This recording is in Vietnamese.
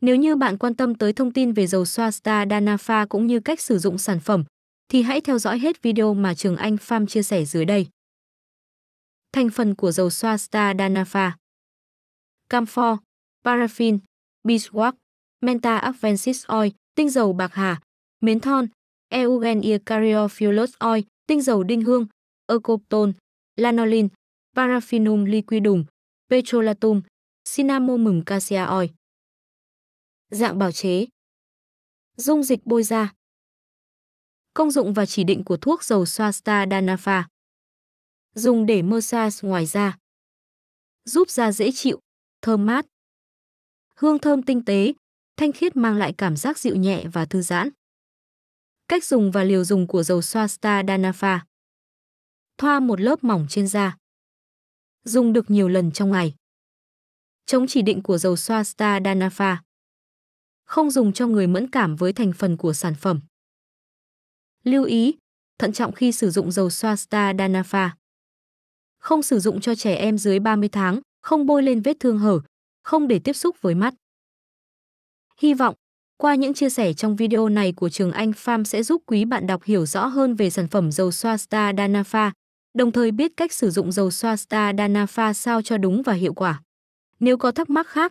Nếu như bạn quan tâm tới thông tin về dầu xoa Danafa cũng như cách sử dụng sản phẩm, thì hãy theo dõi hết video mà Trường Anh Farm chia sẻ dưới đây. Thành phần của dầu xoa Danafa Camphor, paraffin, beeswax, menta advensis oil, tinh dầu bạc hà, mến thon, Eugenia cariophilus oil, tinh dầu đinh hương, Eucopton, lanolin, paraffinum liquidum, petrolatum, cinnamomum cassia oil dạng bào chế. Dung dịch bôi da. Công dụng và chỉ định của thuốc dầu Swasta Danafa. Dùng để massage ngoài da. Giúp da dễ chịu, thơm mát. Hương thơm tinh tế, thanh khiết mang lại cảm giác dịu nhẹ và thư giãn. Cách dùng và liều dùng của dầu Swasta Danafa. Thoa một lớp mỏng trên da. Dùng được nhiều lần trong ngày. Chống chỉ định của dầu Swasta Danafa không dùng cho người mẫn cảm với thành phần của sản phẩm. Lưu ý, thận trọng khi sử dụng dầu xoa Star Danafa. Không sử dụng cho trẻ em dưới 30 tháng, không bôi lên vết thương hở, không để tiếp xúc với mắt. Hy vọng, qua những chia sẻ trong video này của Trường Anh Farm sẽ giúp quý bạn đọc hiểu rõ hơn về sản phẩm dầu xoa Star Danafa, đồng thời biết cách sử dụng dầu xoa Star Danafa sao cho đúng và hiệu quả. Nếu có thắc mắc khác,